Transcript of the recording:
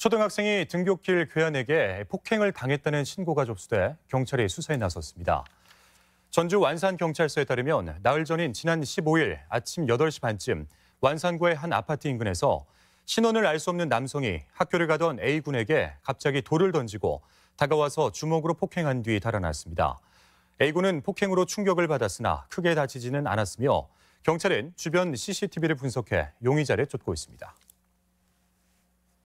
초등학생이 등굣길 교한에게 폭행을 당했다는 신고가 접수돼 경찰이 수사에 나섰습니다. 전주 완산경찰서에 따르면 나흘 전인 지난 15일 아침 8시 반쯤 완산구의 한 아파트 인근에서 신원을 알 수 없는 남성이 학교를 가던 A군에게 갑자기 돌을 던지고 다가와서 주먹으로 폭행한 뒤 달아났습니다. A군은 폭행으로 충격을 받았으나 크게 다치지는 않았으며 경찰은 주변 CCTV를 분석해 용의자를 쫓고 있습니다.